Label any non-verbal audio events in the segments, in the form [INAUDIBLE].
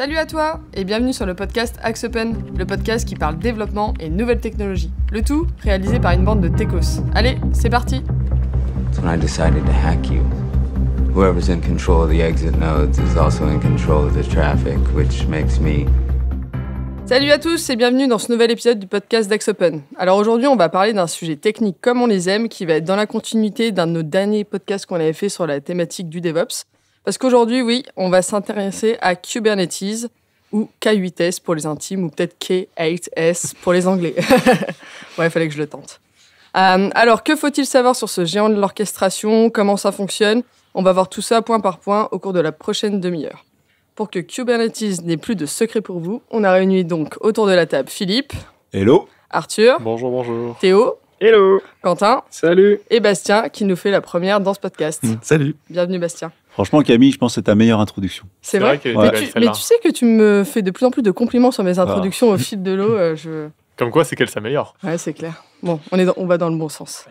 Salut à toi et bienvenue sur le podcast Axe Open, le podcast qui parle développement et nouvelles technologies. Le tout réalisé par une bande de techos. Allez, c'est parti. in control of the exit nodes is also in which makes me Salut à tous et bienvenue dans ce nouvel épisode du podcast d'Axe Open. Alors aujourd'hui, on va parler d'un sujet technique comme on les aime qui va être dans la continuité d'un de nos derniers podcasts qu'on avait fait sur la thématique du DevOps. Parce qu'aujourd'hui, oui, on va s'intéresser à Kubernetes ou K8S pour les intimes ou peut-être K8S pour les anglais. ouais, [LAUGHS] il fallait que je le tente. Euh, alors, que faut-il savoir sur ce géant de l'orchestration Comment ça fonctionne On va voir tout ça point par point au cours de la prochaine demi-heure. Pour que Kubernetes n'ait plus de secret pour vous, on a réuni donc autour de la table Philippe. Hello. Arthur. Bonjour, bonjour. Théo. Hello. Quentin. Salut. Et Bastien qui nous fait la première dans ce podcast. Mmh. salut. Bienvenue Bastien. Franchement, Camille, je pense que c'est ta meilleure introduction. C'est vrai, mais, tu, sais que tu me fais de plus en plus de compliments sur mes ah. introductions au fil de l'eau. Euh, comme quoi, c'est qu'elle s'améliore. Ouais, c'est clair. Bon, on, est on va dans le bon sens.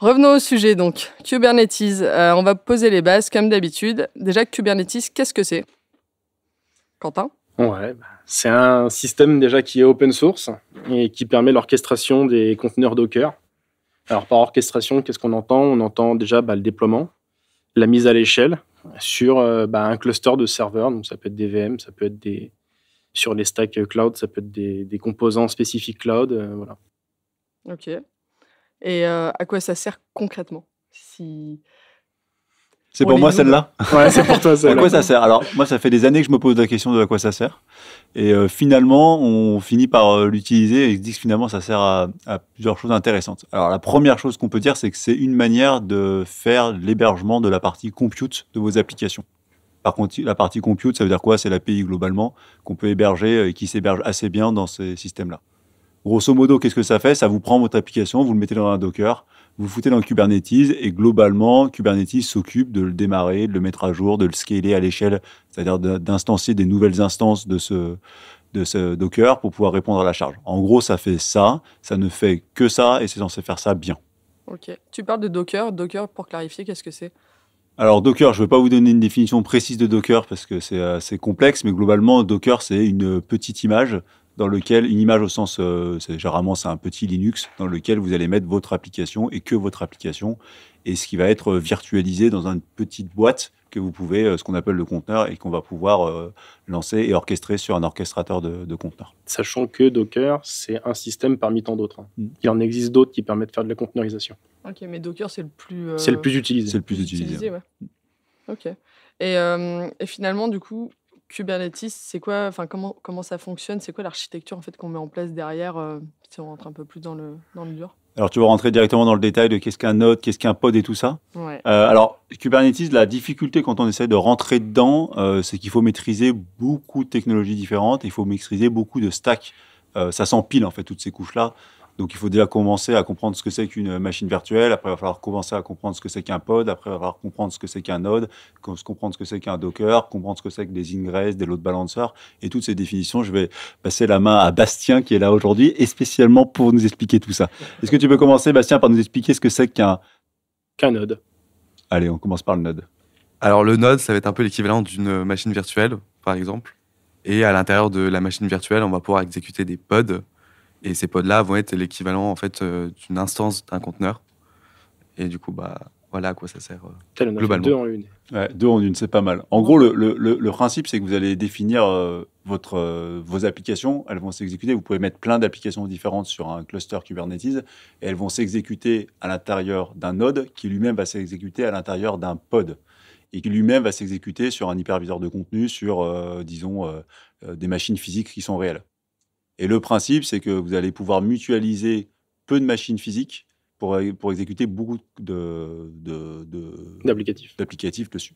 Revenons au sujet donc. Kubernetes, euh, on va poser les bases comme d'habitude. Déjà, Kubernetes, qu'est-ce que c'est Quentin Ouais, bah, c'est un système déjà qui est open source et qui permet l'orchestration des conteneurs Docker. Alors par orchestration, qu'est-ce qu'on entend On entend déjà bah, le déploiement, la mise à l'échelle, sur euh, bah, un cluster de serveurs. Donc, ça peut être des VM, ça peut être des. Sur les stacks cloud, ça peut être des, composants spécifiques cloud. Euh, voilà. Ok. Et euh, à quoi ça sert concrètement si, c'est pour moi celle-là Ouais, c'est pour toi [LAUGHS] celle-là. à quoi ça sert Alors, moi, ça fait des années que je me pose la question de à quoi ça sert. Et euh, finalement, on finit par euh, l'utiliser et se disent finalement, ça sert à, à, plusieurs choses intéressantes. Alors, la première chose qu'on peut dire, c'est que c'est une manière de faire l'hébergement de la partie compute de vos applications. Par contre, la partie compute, ça veut dire quoi C'est l'API globalement qu'on peut héberger euh, et qui s'héberge assez bien dans ces systèmes-là. Grosso modo, qu'est-ce que ça fait Ça vous prend votre application, vous le mettez dans un Docker, vous foutez dans Kubernetes et globalement, Kubernetes s'occupe de le démarrer, de le mettre à jour, de le scaler à l'échelle, c'est-à-dire d'instancier des nouvelles instances de ce, de ce Docker pour pouvoir répondre à la charge. En gros, ça fait ça, ça ne fait que ça et c'est censé faire ça bien. Ok. Tu parles de Docker. Docker, pour clarifier, qu'est-ce que c'est alors Docker, je ne vais pas vous donner une définition précise de Docker parce que c'est assez euh, complexe, mais globalement Docker c'est une petite image dans lequel une image au sens, généralement euh, c'est un petit Linux dans lequel vous allez mettre votre application et que votre application et ce qui va être euh, virtualisé dans une petite boîte que vous pouvez, euh, ce qu'on appelle le conteneur et qu'on va pouvoir lancer et orchestrer sur un orchestrateur de, conteneurs. Sachant que Docker, c'est un système parmi tant d'autres. Hein. Mm. Il en existe d'autres qui permettent de faire de la conteneurisation. Ok, mais Docker, c'est le plus... C'est le plus utilisé. C'est le plus utilisé. Ok. Et, et finalement, du coup, Kubernetes, c'est quoi, enfin comment comment ça fonctionne, c'est quoi l'architecture en fait qu'on met en place derrière euh, si on rentre un peu plus dans le dans le dur. Alors tu vas rentrer directement dans le détail de qu'est-ce qu'un node, qu'est-ce qu'un pod et tout ça. Euh, alors Kubernetes, la difficulté quand on essaie de rentrer dedans, euh, c'est qu'il faut maîtriser beaucoup de technologies différentes, il faut maîtriser beaucoup de stacks. ça s'empile en fait toutes ces couches là. Donc il faut déjà commencer à comprendre ce que c'est qu'une machine virtuelle, après il va falloir commencer à comprendre ce que c'est qu'un pod, après il va falloir comprendre ce que c'est qu'un node, comprendre ce que c'est qu'un docker, comprendre ce que c'est que des ingress, des load balancers, et toutes ces définitions, je vais passer la main à Bastien qui est là aujourd'hui, et spécialement pour nous expliquer tout ça. Est-ce que tu peux commencer Bastien par nous expliquer ce que c'est qu'un... Qu'un node. Allez, on commence par le node. Alors le node, ça va être un peu l'équivalent d'une machine virtuelle, par exemple. Et à l'intérieur de la machine virtuelle, on va pouvoir exécuter des pods, et ces pods-là vont être l'équivalent en fait euh, d'une instance d'un conteneur. Et du coup, bah, voilà à quoi ça sert euh, globalement. Deux en une. Ouais, deux en une, c'est pas mal. En gros, le, principe, c'est que vous allez définir euh, votre, vos applications. Elles vont s'exécuter. Vous pouvez mettre plein d'applications différentes sur un cluster Kubernetes et elles vont s'exécuter à l'intérieur d'un node qui lui-même va s'exécuter à l'intérieur d'un pod et qui lui-même va s'exécuter sur un hyperviseur de contenu, sur, disons, des machines physiques qui sont réelles. Et le principe, c'est que vous allez pouvoir mutualiser peu de machines physiques pour, pour exécuter beaucoup de, d'applicatifs. dessus.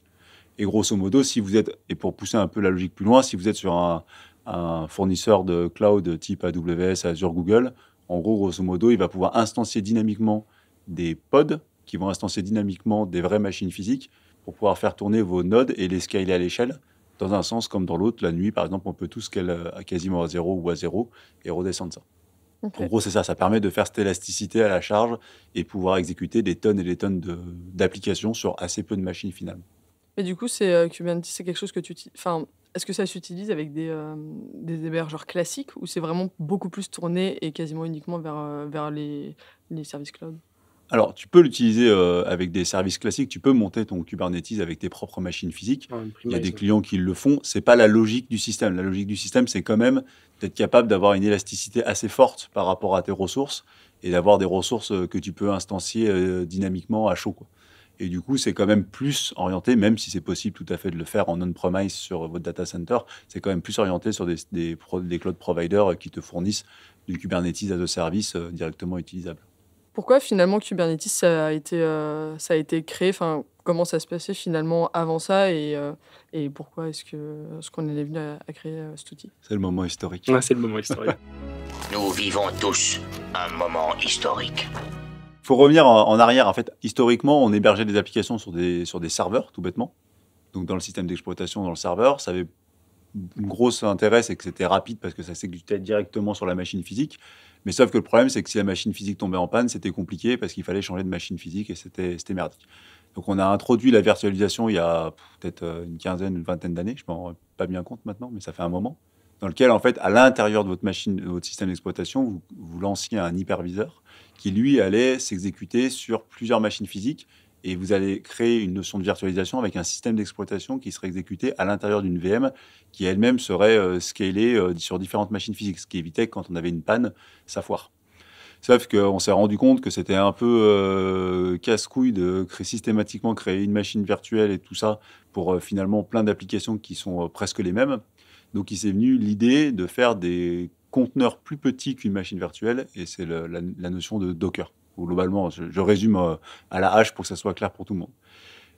Et grosso modo, si vous êtes, et pour pousser un peu la logique plus loin, si vous êtes sur un, un fournisseur de cloud type AWS, Azure, Google, en gros, grosso modo, il va pouvoir instancier dynamiquement des pods qui vont instancier dynamiquement des vraies machines physiques pour pouvoir faire tourner vos nodes et les scaler à l'échelle dans un sens comme dans l'autre. La nuit, par exemple, on peut tout qu'elle a euh, quasiment à zéro ou à zéro et redescendre ça. En gros, c'est ça. Ça permet de faire cette élasticité à la charge et pouvoir exécuter des tonnes et des tonnes d'applications sur assez peu de machines finales. Mais du coup, c'est euh, Kubernetes, c'est quelque chose que tu, enfin, est-ce que ça s'utilise avec des, euh, des, hébergeurs classiques ou c'est vraiment beaucoup plus tourné et quasiment uniquement vers, euh, vers les, les services cloud alors, tu peux l'utiliser euh, avec des services classiques. Tu peux monter ton Kubernetes avec tes propres machines physiques. Il y a des clients qui le font. C'est pas la logique du système. La logique du système, c'est quand même d'être capable d'avoir une élasticité assez forte par rapport à tes ressources et d'avoir des ressources euh, que tu peux instancier euh, dynamiquement à chaud. Et du coup, c'est quand même plus orienté, même si c'est possible tout à fait de le faire en on-premise sur votre data center, c'est quand même plus orienté sur des, des, des cloud providers qui te fournissent du Kubernetes as a service directement utilisable. Pourquoi finalement Kubernetes a été, euh, ça a été créé enfin, Comment ça se passait finalement avant ça et, euh, et pourquoi est-ce qu'on est, qu'on est venu à, créer euh, cet outil C'est le moment historique. Ouais, c'est le moment historique. [LAUGHS] Nous vivons tous un moment historique. Il faut revenir en, arrière. En fait, historiquement, on hébergeait des applications sur des, sur des serveurs, tout bêtement. Donc, dans le système d'exploitation, dans le serveur, ça avait une grosse intérêt, c'est que c'était rapide parce que ça s'exécutait directement sur la machine physique. Mais sauf que le problème, c'est que si la machine physique tombait en panne, c'était compliqué parce qu'il fallait changer de machine physique et c'était merdique. Donc on a introduit la virtualisation il y a peut-être euh, une quinzaine, une vingtaine d'années, je ne m'en rends pas bien compte maintenant, mais ça fait un moment, dans lequel en fait à l'intérieur de votre machine, de votre système d'exploitation, vous, vous, lanciez un hyperviseur qui lui allait s'exécuter sur plusieurs machines physiques et vous allez créer une notion de virtualisation avec un système d'exploitation qui serait exécuté à l'intérieur d'une VM qui elle-même serait euh, scalée euh, sur différentes machines physiques, ce qui évitait quand on avait une panne, ça foire. Sauf qu'on s'est rendu compte que c'était un peu euh, casse-couille de systématiquement créer une machine virtuelle et tout ça pour finalement plein d'applications qui sont presque les mêmes. Donc il s'est venu l'idée de faire des conteneurs plus petits qu'une machine virtuelle et c'est la notion de Docker globalement, je, résume euh, à la hache pour que ça soit clair pour tout le monde.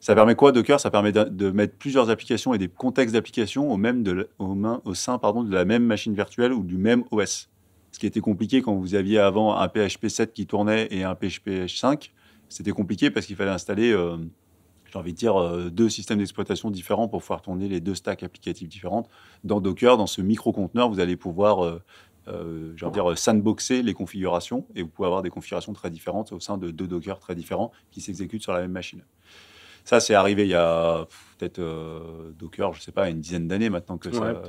Ça permet quoi, Docker Ça permet de, mettre plusieurs applications et des contextes d'applications au, même au, sein pardon, de la même machine virtuelle ou du même OS. Ce qui était compliqué quand vous aviez avant un PHP 7 qui tournait et un PHP 5, c'était compliqué parce qu'il fallait installer, euh, j'ai envie de dire, euh, deux systèmes d'exploitation différents pour pouvoir tourner les deux stacks applicatifs différentes. Dans Docker, dans ce micro-conteneur, vous allez pouvoir euh, j'ai envie dire, euh, sandboxer les configurations et vous pouvez avoir des configurations très différentes au sein de deux Docker très différents qui s'exécutent sur la même machine. Ça, c'est arrivé il y a peut-être euh, Docker, je ne sais pas, une dizaine d'années maintenant que, ça,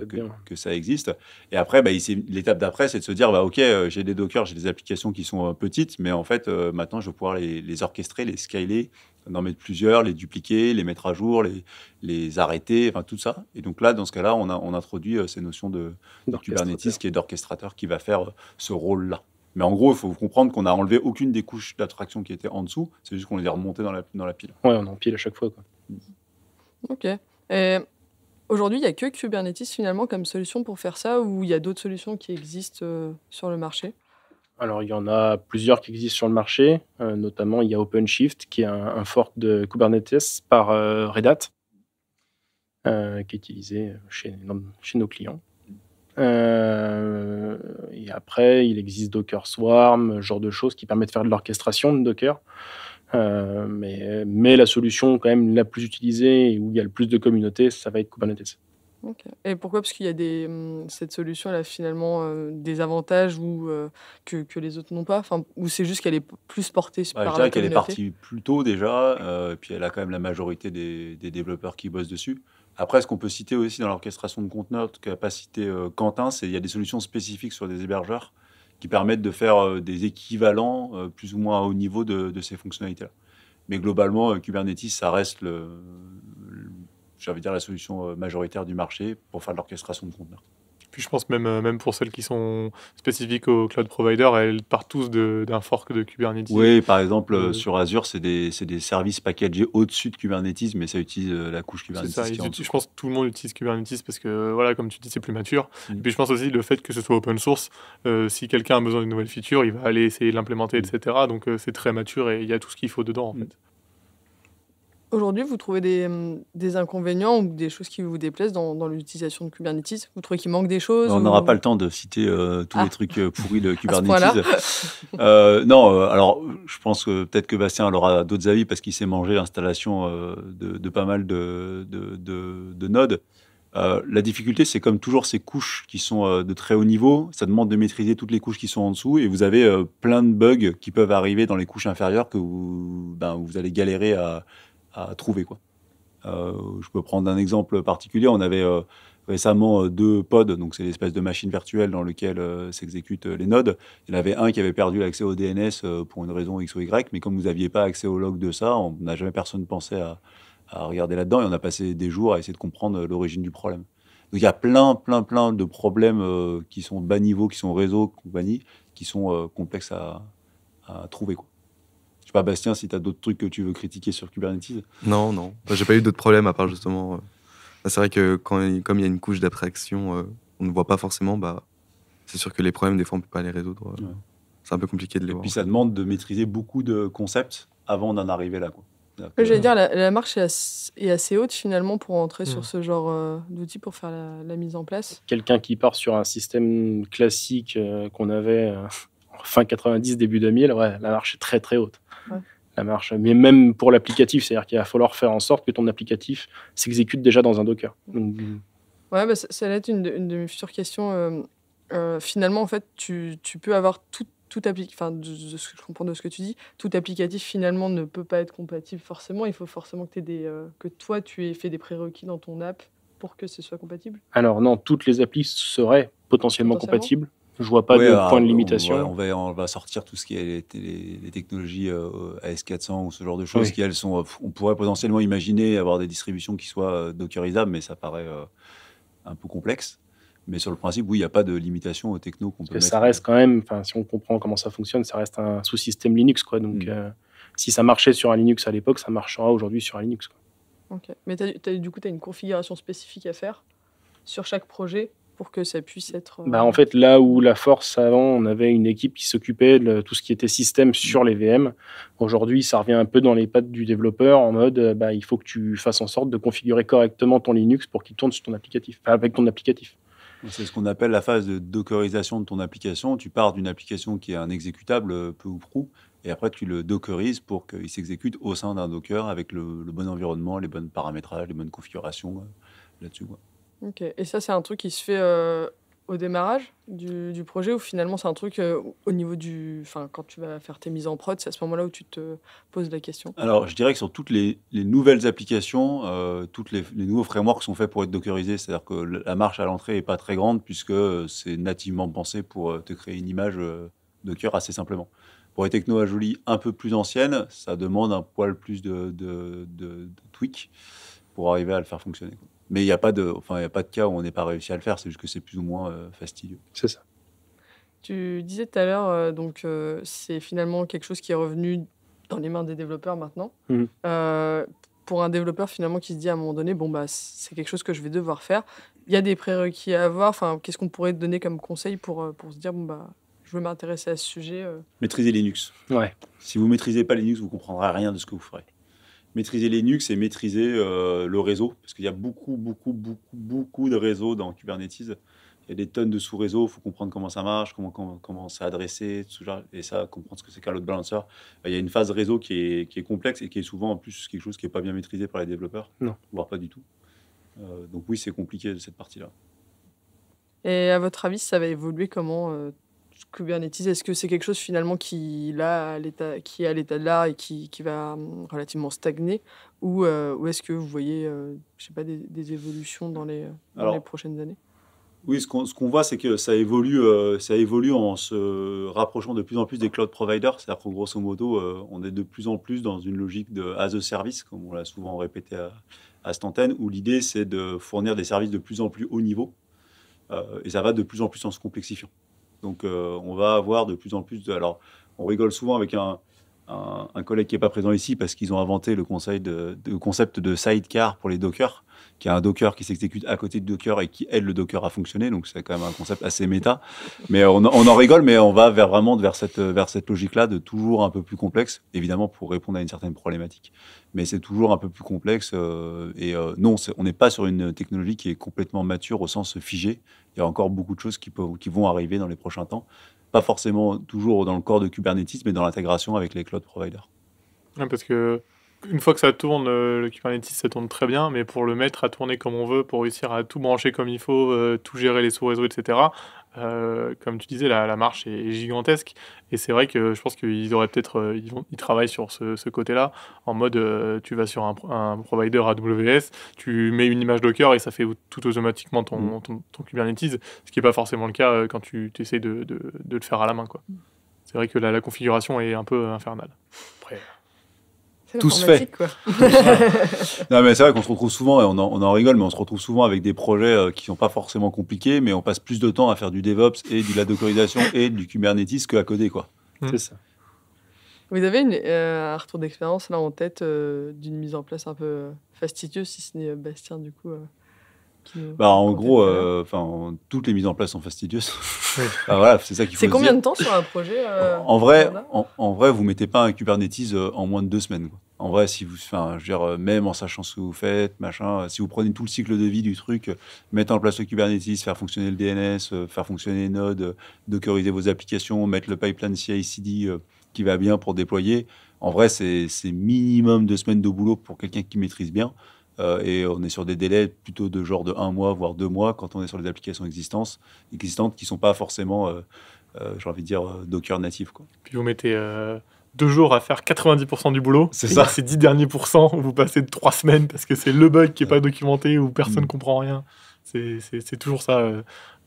que, ça existe. Et après, bah, l'étape d'après, c'est de se dire, bah, OK, euh, j'ai des Docker, j'ai des applications qui sont euh, petites, mais en fait, maintenant, je vais pouvoir les, les orchestrer, les scaler, en mettre plusieurs, les dupliquer, les mettre à jour, les, les arrêter, enfin tout ça. Et donc là, dans ce cas-là, on, a, on introduit ces notions de, de Kubernetes, qui est d'orchestrateur, qui va faire ce rôle-là. Mais en gros, il faut comprendre qu'on a enlevé aucune des couches d'attraction qui étaient en dessous. C'est juste qu'on les a remontées dans la, dans la pile. Ouais, on pile à chaque fois. Ok. Et aujourd'hui, il n'y a que Kubernetes finalement comme solution pour faire ça ou il y a d'autres solutions qui existent euh, sur le marché alors, il y en a plusieurs qui existent sur le marché, euh, notamment il y a OpenShift, qui est un, fort fork de Kubernetes par euh, Red Hat, qui est utilisé chez, chez nos clients. Euh, et après, il existe Docker Swarm, genre de choses qui permettent de faire de l'orchestration de Docker. Euh, mais, mais, la solution quand même la plus utilisée et où il y a le plus de communautés, ça va être Kubernetes. Et pourquoi Parce qu'il y a des, hum, cette solution, elle a finalement euh, des avantages ou que, les autres n'ont pas enfin, Ou c'est juste qu'elle est plus portée bah, par Je dirais qu'elle est partie plus tôt déjà, et puis elle a quand même la majorité des, des développeurs qui bossent dessus. Après, ce qu'on peut citer aussi dans l'orchestration de conteneurs, qu'a pas cité euh, Quentin, c'est qu'il y a des solutions spécifiques sur des hébergeurs qui permettent de faire euh, des équivalents euh, plus ou moins à haut niveau de, ces fonctionnalités-là. Mais globalement, Kubernetes, ça reste le, dire, la solution majoritaire du marché pour faire de l'orchestration de conteneurs. Puis je pense même, euh, même pour celles qui sont spécifiques au cloud provider, elles partent tous d'un fork de Kubernetes. Oui, par exemple, euh, euh, sur Azure, c'est des, des, services packagés au-dessus de Kubernetes, mais ça utilise la couche Kubernetes. Ça, je pense que tout le monde utilise Kubernetes parce que, voilà, comme tu dis, c'est plus mature. Et mm. puis je pense aussi le fait que ce soit open source, si quelqu'un a besoin d'une nouvelle feature, il va aller essayer de l'implémenter, mm. etc. Donc c'est très mature et il y a tout ce qu'il faut dedans, en mm. fait. Aujourd'hui, vous trouvez des, hum, des, inconvénients ou des choses qui vous déplaisent dans, l'utilisation de Kubernetes Vous trouvez qu'il manque des choses On n'aura pas le temps de citer euh, tous les ah. trucs euh, pourris de [LAUGHS] Kubernetes. Euh, non, alors je pense que peut-être que Bastien aura d'autres avis parce qu'il s'est mangé l'installation de, pas mal de, de, nodes. la difficulté, c'est comme toujours ces couches qui sont de très haut niveau. Ça demande de maîtriser toutes les couches qui sont en dessous et vous avez plein de bugs qui peuvent arriver dans les couches inférieures que vous, ben, vous allez galérer à à trouver. Quoi. Euh, je peux prendre un exemple particulier. On avait euh, récemment euh, deux pods, donc c'est l'espèce de machine virtuelle dans laquelle s'exécutent les nodes. Il y en avait un qui avait perdu l'accès au DNS pour une raison X ou Y, mais comme vous n'aviez pas accès au log de ça, on n'a jamais personne pensé à, regarder là-dedans et on a passé des jours à essayer de comprendre l'origine du problème. Donc il y a plein, plein, plein de problèmes qui sont bas niveau, qui sont réseau, compagnie, qui sont complexes à, à trouver. Quoi sais pas, Bastien, si tu as d'autres trucs que tu veux critiquer sur Kubernetes. Non, non. J'ai pas eu d'autres problèmes à part justement. Euh, bah, c'est vrai que quand, comme il y a une couche d'abstraction, euh, on ne voit pas forcément, bah, c'est sûr que les problèmes, des fois, on ne peut pas les résoudre. Euh, c'est un peu compliqué de les Et Puis ça demande de maîtriser beaucoup de concepts avant d'en arriver là. Quoi. J'allais dire, la, marche est assez, haute finalement pour entrer sur hmm. ce genre d'outils pour faire la, mise en place. Quelqu'un qui part sur un système classique qu'on avait [LAUGHS] fin 90, début 2000, ouais, la marche est très très haute la marche. Mais même pour l'applicatif, c'est-à-dire qu'il va falloir faire en sorte que ton applicatif s'exécute déjà dans un Docker. Ouais, bah, ça, va être une de, mes futures questions. Euh, euh, finalement, en fait, tu, peux avoir tout, tout enfin, de, ce que je comprends de ce que tu dis, tout applicatif finalement ne peut pas être compatible forcément. Il faut forcément que, des, euh, que toi, tu aies fait des prérequis dans ton app pour que ce soit compatible Alors non, toutes les applis seraient potentiellement compatibles, je vois pas de ah, point de limitation. On va, sortir tout ce qui est les, technologies euh, AS400 ou ce genre de choses qui, elles, sont. Euh, on pourrait potentiellement imaginer avoir des distributions qui soient euh, dockerisables, mais ça paraît un peu complexe. Mais sur le principe, oui, il n'y a pas de limitation aux techno qu'on peut. Mettre. Ça reste quand même, si on comprend comment ça fonctionne, ça reste un sous-système Linux. Quoi, donc, hmm. si ça marchait sur un Linux à l'époque, ça marchera aujourd'hui sur un Linux. Mais du coup, tu as une configuration spécifique à faire sur chaque projet pour que ça puisse bah, être. Euh, en fait, là où la force avant, on avait une équipe qui s'occupait de tout ce qui était système sur les VM. Aujourd'hui, ça revient un peu dans les pattes du développeur en mode euh, bah, il faut que tu fasses en sorte de configurer correctement ton Linux pour qu'il tourne sur ton applicatif, avec ton applicatif. C'est ce qu'on appelle la phase de dockerisation de ton application. Tu pars d'une application qui est un exécutable, euh, peu ou prou, et après tu le dockerises pour qu'il s'exécute au sein d'un Docker avec le, le, bon environnement, les bonnes paramétrages, les bonnes configurations là-dessus. Et ça, c'est un truc qui se fait euh, au démarrage du, projet ou finalement c'est un truc euh, au niveau du. Enfin, quand tu vas faire tes mises en prod, c'est à ce moment-là où tu te poses la question Alors, je dirais que sur toutes les, nouvelles applications, tous euh, toutes les, nouveaux frameworks sont faits pour être dockerisés. C'est-à-dire que la marche à l'entrée n'est pas très grande puisque c'est nativement pensé pour te créer une image Docker assez simplement. Pour les techno à Jolie un peu plus anciennes, ça demande un poil plus de, de, tweak pour arriver à le faire fonctionner. Mais il n'y a, pas de, enfin, a pas de cas où on n'est pas réussi à le faire, c'est juste que c'est plus ou moins euh, fastidieux. C'est ça. Tu disais tout à l'heure, euh, donc euh, c'est finalement quelque chose qui est revenu dans les mains des développeurs maintenant. Mhm. pour un développeur finalement qui se dit à un moment donné, bon, bah, c'est quelque chose que je vais devoir faire, il y a des prérequis à avoir. Enfin, qu'est-ce qu'on pourrait te donner comme conseil pour, pour se dire, bon, bah, je veux m'intéresser à ce sujet Maîtriser Linux. Ouais. Si vous maîtrisez pas Linux, vous comprendrez rien de ce que vous ferez maîtriser Linux et maîtriser euh, le réseau, parce qu'il y a beaucoup, beaucoup, beaucoup, beaucoup de réseaux dans Kubernetes. Il y a des tonnes de sous-réseaux, il faut comprendre comment ça marche, comment, comment, comment c'est adressé, et ça, comprendre ce que c'est qu'un load balancer. Il y a une phase réseau qui est, qui est, complexe et qui est souvent en plus quelque chose qui n'est pas bien maîtrisé par les développeurs, non. voire pas du tout. Euh, donc oui, c'est compliqué cette partie-là. Et à votre avis, ça va évoluer comment euh, Kubernetes, est-ce que c'est quelque chose finalement qui, qui est à l'état de l'art et qui, va hum, relativement stagner euh, Ou, est-ce que vous voyez euh, sais pas, des, évolutions dans les, les prochaines années Oui, ce qu'on, voit, c'est que ça évolue, euh, ça évolue en se rapprochant de plus en plus des cloud providers. C'est-à-dire qu'au grosso modo, on est de plus en plus dans une logique de as a service, comme on l'a souvent répété à, à cette antenne, où l'idée, c'est de fournir des services de plus en plus haut niveau. et ça va de plus en plus en se complexifiant. Donc, euh, on va avoir de plus en plus de. Alors, on rigole souvent avec un, collègue qui n'est pas présent ici parce qu'ils ont inventé le, concept de sidecar pour les dockers qui a un Docker qui s'exécute à côté de Docker et qui aide le Docker à fonctionner. Donc c'est quand même un concept assez méta. Mais on, en rigole, mais on va vers vraiment vers cette, vers cette logique-là de toujours un peu plus complexe, évidemment pour répondre à une certaine problématique. Mais c'est toujours un peu plus complexe. Euh, et euh, non, on n'est pas sur une technologie qui est complètement mature au sens figé. Il y a encore beaucoup de choses qui, peuvent, qui vont arriver dans les prochains temps. Pas forcément toujours dans le corps de Kubernetes, mais dans l'intégration avec les cloud providers. parce que une fois que ça tourne, euh, le Kubernetes, ça tourne très bien, mais pour le mettre à tourner comme on veut, pour réussir à tout brancher comme il faut, euh, tout gérer les sous-réseaux, etc., euh, comme tu disais, la, marche est, gigantesque. Et c'est vrai que je pense qu'ils auraient peut-être, ils, ils, travaillent sur ce, côté-là, en mode tu vas sur un, provider AWS, tu mets une image Docker et ça fait tout automatiquement ton, mm. ton, Kubernetes, ce qui n'est pas forcément le cas quand tu essaies de, de, le faire à la main. Quoi. C'est vrai que la, la configuration est un peu infernale tout se fait. Quoi. [LAUGHS] non, mais c'est vrai qu'on se retrouve souvent, et on en, rigole, mais on se retrouve souvent avec des projets euh, qui sont pas forcément compliqués, mais on passe plus de temps à faire du DevOps et de la dockerisation et du Kubernetes qu'à coder, quoi. Mm. C'est ça. Vous avez euh, un retour d'expérience là en tête euh, d'une mise en place un peu fastidieuse, si ce n'est Bastien, du coup. Euh, bah, en gros, euh, hein. toutes les mises en place sont fastidieuses. [LAUGHS] c'est ça combien de temps sur un projet euh, En vrai, en, vrai, vous mettez pas un Kubernetes en moins de deux semaines. En vrai, si vous, enfin, même en sachant ce que vous faites, machin, si vous prenez tout le cycle de vie du truc, mettre en place le Kubernetes, faire fonctionner le DNS, faire fonctionner les nodes, dockeriser vos applications, mettre le pipeline CI/CD qui va bien pour déployer. En vrai, c'est minimum deux semaines de boulot pour quelqu'un qui maîtrise bien. Euh, et on est sur des délais plutôt de genre de un mois, voire deux mois, quand on est sur les applications existantes, existantes qui ne sont pas forcément, euh, euh, j'ai envie de dire, Docker natif. Quoi. Puis vous mettez deux jours à faire 90% du boulot. C'est ça. Ces 10 derniers pourcents, vous passez de trois semaines parce que c'est le bug qui n'est pas documenté ou personne ne mm. comprend rien. C'est toujours ça,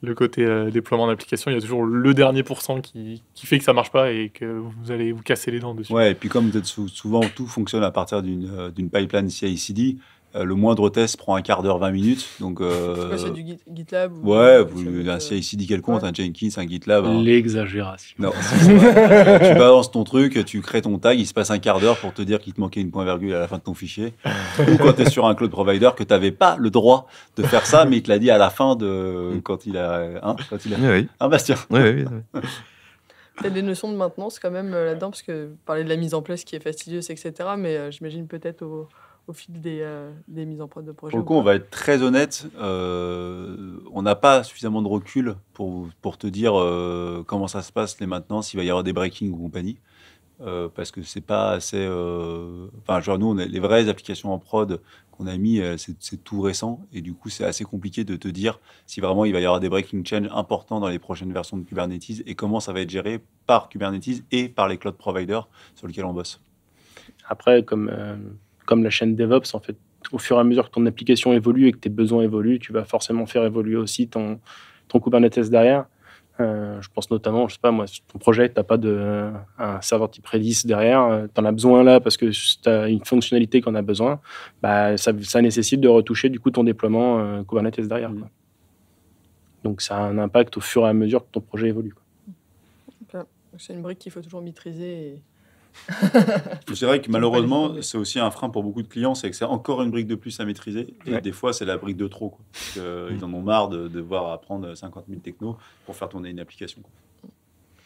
le côté déploiement d'application. Il y a toujours le dernier pourcent qui, qui, fait que ça marche pas et que vous allez vous casser les dents dessus. Ouais, et puis comme souvent tout fonctionne à partir d'une pipeline CI-CD, euh, le moindre test prend un quart d'heure, 20 minutes. Donc, euh, c'est du GitLab. ouais, vous, un CICD quelconque, un Jenkins, un GitLab. Hein. L'exagération. Non, [LAUGHS] tu balances ton truc, tu crées ton tag, il se passe un quart d'heure pour te dire qu'il te manquait une point-virgule à la fin de ton fichier. [LAUGHS] Ou quand tu es sur un cloud provider que tu n'avais pas le droit de faire ça, mais il te l'a dit à la fin de mm. quand il a. Hein, quand il a... Oui, oui. Hein, Bastien oui, [LAUGHS] des notions de maintenance quand même euh, là-dedans, parce que parler de la mise en place qui est fastidieuse, etc. Mais j'imagine peut-être au au fil euh, des, mises en prod de projets. Pour coup, on va être très honnête, euh, on n'a pas suffisamment de recul pour, pour te dire euh, comment ça se passe les maintenances, s'il va y avoir des breakings ou compagnie. parce que c'est pas assez. Enfin, genre, nous, les vraies applications en prod qu'on a mis, c'est tout récent. Et du coup, c'est assez compliqué de te dire si vraiment il va y avoir des breaking change importants dans les prochaines versions de Kubernetes et comment ça va être géré par Kubernetes et par les cloud providers sur lesquels on bosse. Après, comme comme la chaîne DevOps, en fait, au fur et à mesure que ton application évolue et que tes besoins évoluent, tu vas forcément faire évoluer aussi ton, Kubernetes derrière. Euh, je pense notamment, je sais pas moi, ton projet, tu n'as pas de, un serveur type Redis derrière, euh, tu en as besoin là parce que tu as une fonctionnalité qu'on a besoin, bah, ça, nécessite de retoucher du coup ton déploiement euh, Kubernetes derrière. Mm. Donc ça a un impact au fur et à mesure que ton projet évolue. C'est une brique qu'il faut toujours maîtriser [LAUGHS] c'est vrai que malheureusement, c'est aussi un frein pour beaucoup de clients, c'est que c'est encore une brique de plus à maîtriser. Et des fois, c'est la brique de trop. Quoi. Euh, ils mm. en ont marre de devoir apprendre 50 000 technos pour faire tourner une application.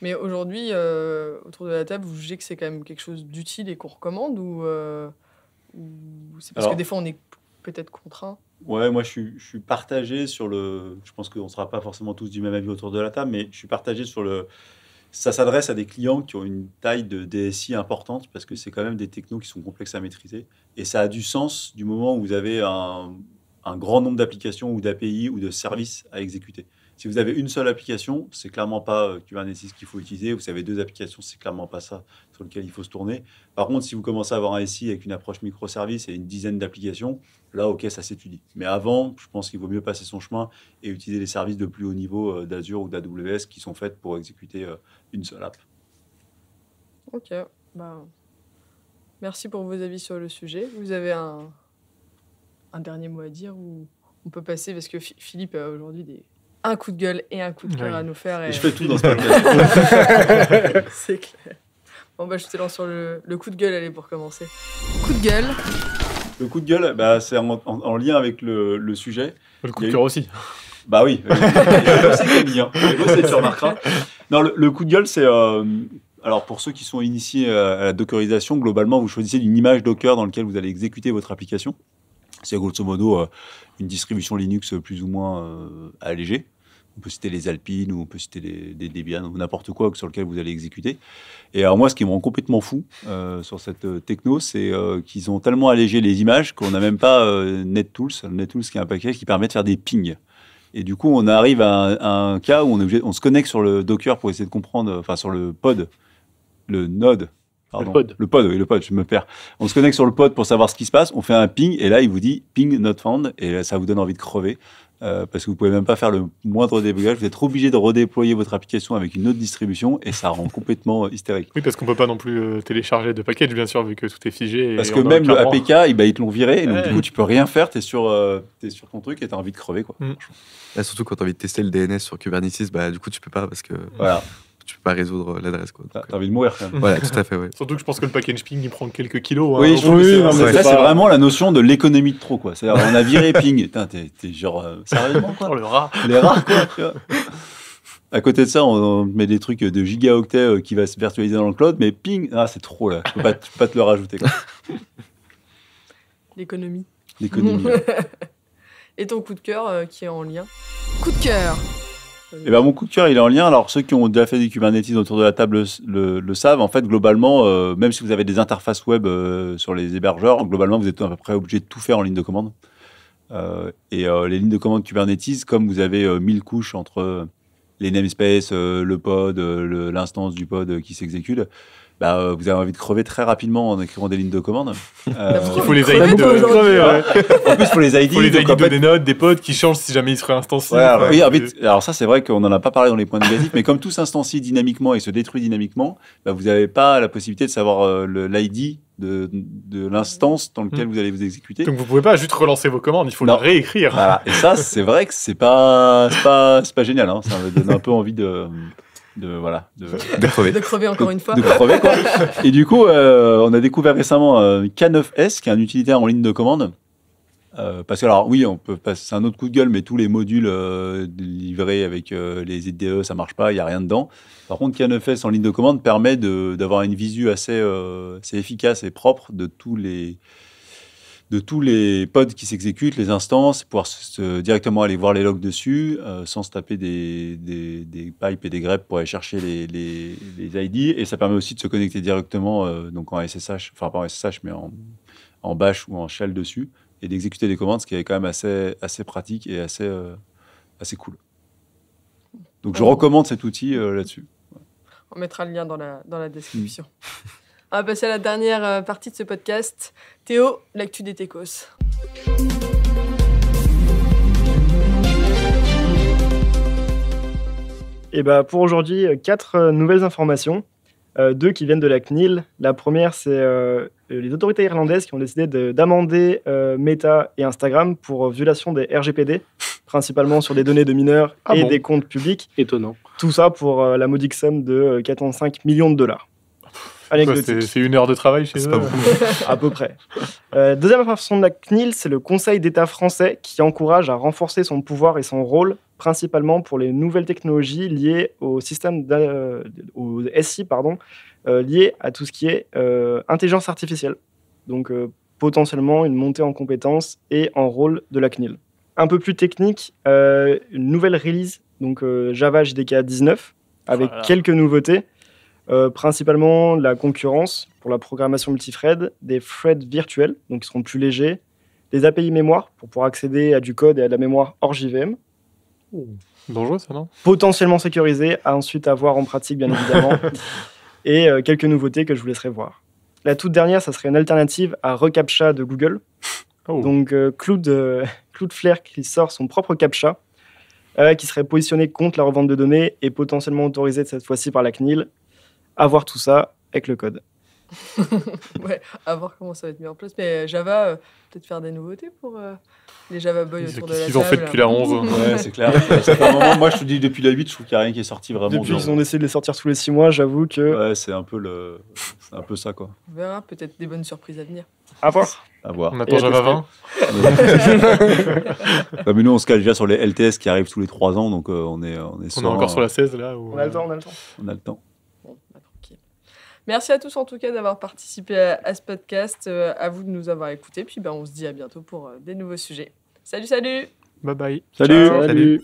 Mais aujourd'hui, euh, autour de la table, vous jugez que c'est quand même quelque chose d'utile et qu'on recommande ou, euh, c'est parce que des fois on est peut-être contraint Ouais, moi je suis, je suis partagé sur le. Je pense qu'on ne sera pas forcément tous du même avis autour de la table, mais je suis partagé sur le ça s'adresse à des clients qui ont une taille de DSI importante parce que c'est quand même des technos qui sont complexes à maîtriser. Et ça a du sens du moment où vous avez un, grand nombre d'applications ou d'API ou de services à exécuter. Si vous avez une seule application, c'est clairement pas euh, Kubernetes qu'il faut utiliser. Vous avez deux applications, c'est clairement pas ça sur lequel il faut se tourner. Par contre, si vous commencez à avoir un SI avec une approche microservice et une dizaine d'applications, là, ok, ça s'étudie. Mais avant, je pense qu'il vaut mieux passer son chemin et utiliser les services de plus haut niveau euh, d'Azure ou d'AWS qui sont faits pour exécuter euh, une seule app. Ok, bah, merci pour vos avis sur le sujet. Vous avez un, dernier mot à dire ou on peut passer parce que Philippe a aujourd'hui des, un coup de gueule et un coup de cœur à nous faire. je fais tout dans ce [LAUGHS] podcast. C'est clair. Bon, bah, je te lance sur le, le coup de gueule, allez, pour commencer. Coup de gueule le coup de gueule, c'est en, lien avec le, sujet. Le coup de cœur aussi. Bah oui, c'est Non, le, coup de gueule, c'est. alors, pour ceux qui sont initiés à la dockerisation, globalement, vous choisissez une image Docker dans laquelle vous allez exécuter votre application. C'est grosso modo euh, une distribution Linux plus ou moins euh, allégée on peut citer les Alpines ou on peut citer des, Debian ou n'importe quoi sur lequel vous allez exécuter. Et alors moi, ce qui me rend complètement fou euh, sur cette euh, techno, c'est euh, qu'ils ont tellement allégé les images qu'on n'a même pas NetTools, NetTools qui est un paquet qui permet de faire des pings. Et du coup, on arrive à un, cas où on, se connecte sur le Docker pour essayer de comprendre, enfin sur le pod, le node, Pardon. Le pod. oui, le pod, je me perds. On se connecte sur le pod pour savoir ce qui se passe, on fait un ping, et là, il vous dit ping not found, et ça vous donne envie de crever. Euh, parce que vous pouvez même pas faire le moindre débugage. Vous êtes obligé de redéployer votre application avec une autre distribution et ça rend complètement [LAUGHS] hystérique. Oui, parce qu'on peut pas non plus euh, télécharger de package, bien sûr, vu que tout est figé. parce que même le APK, eh ben, ils te l'ont viré. Et donc, du coup, tu peux rien faire. Tu es, euh, es, sur ton truc et tu as envie de crever. Quoi. Mm. surtout quand tu as envie de tester le DNS sur Kubernetes, bah, du coup, tu peux pas parce que. Voilà tu peux pas résoudre euh, l'adresse. quoi. T'as envie de mourir quand même. Voilà, tout à fait. Ouais. [LAUGHS] Surtout que je pense que le package ping il prend quelques kilos. Hein, oui, je oui, c'est vraiment la notion de l'économie de trop. quoi. C'est-à-dire, on a viré ping. T'es genre, euh, sérieusement quoi [LAUGHS] oh, Le rat. Les rats quoi. Tu vois à côté de ça, on, met des trucs de gigaoctets euh, qui va se virtualiser dans le cloud, mais ping, ah, c'est trop là. Je peux pas, pas te le rajouter. L'économie. L'économie. [LAUGHS] Et ton coup de cœur qui est en lien. Coup de cœur. Eh ben, mon coup de cœur, il est en lien. Alors, ceux qui ont déjà fait du Kubernetes autour de la table le, savent. En fait, globalement, euh, même si vous avez des interfaces web euh, sur les hébergeurs, globalement, vous êtes à peu près obligé de tout faire en ligne de commande. Euh, et les lignes de commande Kubernetes, comme vous avez 1000 couches entre les namespaces, le pod, l'instance du pod qui s'exécute, bah, euh, vous avez envie de crever très rapidement en écrivant des lignes de commande. [LAUGHS] Euh, bah, il faut les ID euh, de hein. [LAUGHS] En plus, il faut les ID. faut les de des notes, des potes qui changent si jamais ils se réinstancient. alors, oui, alors ça, c'est vrai qu'on n'en a pas parlé dans les points de basique, mais comme tout s'instancie dynamiquement et se détruit dynamiquement, bah, vous n'avez pas la possibilité de savoir l'ID de, l'instance dans laquelle hmm. vous allez vous exécuter. Donc vous ne pouvez pas juste relancer vos commandes, il faut les réécrire. Et ça, c'est vrai que c'est pas, pas, pas génial. Hein. Ça donne un peu envie de de voilà de, crever. de crever encore une fois de crever quoi [LAUGHS] et du coup euh, on a découvert récemment euh, K9S qui est un utilitaire en ligne de commande euh, parce que alors oui on peut passer un autre coup de gueule mais tous les modules livrés avec les IDE ça marche pas il y a rien dedans par contre K9S en ligne de commande permet d'avoir une visu assez, assez efficace et propre de tous les de tous les pods qui s'exécutent, les instances, pouvoir directement aller voir les logs dessus, euh, sans se taper des, pipes et des greppes pour aller chercher les, les, ID. Et ça permet aussi de se connecter directement euh, donc en SSH, enfin pas en SSH, mais en, bash ou en shell dessus, et d'exécuter des commandes, ce qui est quand même assez, assez pratique et assez, euh, assez cool. Donc je recommande cet outil là-dessus. On mettra le lien dans la, dans la description. [LAUGHS] On va passer à la dernière euh, partie de ce podcast. Théo, l'actu des Técos. Et eh ben pour aujourd'hui, euh, quatre euh, nouvelles informations. deux qui viennent de la CNIL. La première, c'est les autorités irlandaises qui ont décidé d'amender Meta et Instagram pour violation des RGPD, principalement sur des données de mineurs ah et des comptes publics. Étonnant. Tout ça pour la modique somme de 45 millions de dollars. C'est une heure de travail chez eux. [LAUGHS] à peu près. Euh, deuxième information de la CNIL, c'est le Conseil d'État français qui encourage à renforcer son pouvoir et son rôle, principalement pour les nouvelles technologies liées au système, euh, au SI, pardon, euh, liées à tout ce qui est intelligence artificielle. Donc potentiellement une montée en compétences et en rôle de la CNIL. Un peu plus technique, une nouvelle release, donc Java JDK 19, avec quelques nouveautés. Euh, principalement la concurrence pour la programmation multithread, des threads virtuels, donc qui seront plus légers, des API mémoire pour pouvoir accéder à du code et à de la mémoire hors JVM. Bonjour ça, non Potentiellement sécurisé, à ensuite avoir en pratique, bien évidemment. [LAUGHS] et euh, quelques nouveautés que je vous laisserai voir. La toute dernière, ça serait une alternative à ReCAPTCHA de Google. Oh. Donc euh, Claude, [LAUGHS] Flair qui sort son propre CAPTCHA, qui serait positionné contre la revente de données et potentiellement autorisé cette fois-ci par la CNIL avoir tout ça avec le code. [LAUGHS] ouais, à voir comment ça va être mis en place. Mais euh, Java, euh, peut-être faire des nouveautés pour euh, les Java Boys autour de la Ils ont fait depuis la 11. Hein. ouais, c'est clair. [LAUGHS] moi, je te dis, depuis la 8, je trouve qu'il n'y a rien qui est sorti vraiment. Depuis qu'ils ont essayé de les sortir tous les 6 mois, j'avoue que. Ouais, c'est un peu, le... un peu ça, quoi. On verra, peut-être des bonnes surprises à venir. À voir. À voir. On attend eh, Java 20. [LAUGHS] mais nous, on se cale déjà sur les LTS qui arrivent tous les 3 ans, donc on est, on est, on est encore sur la 16, là. on a le temps, on a le temps. On a le temps. Merci à tous en tout cas d'avoir participé à, ce podcast, euh, à vous de nous avoir écoutés, puis ben, on se dit à bientôt pour euh, des nouveaux sujets. Salut, salut Bye bye. salut. salut.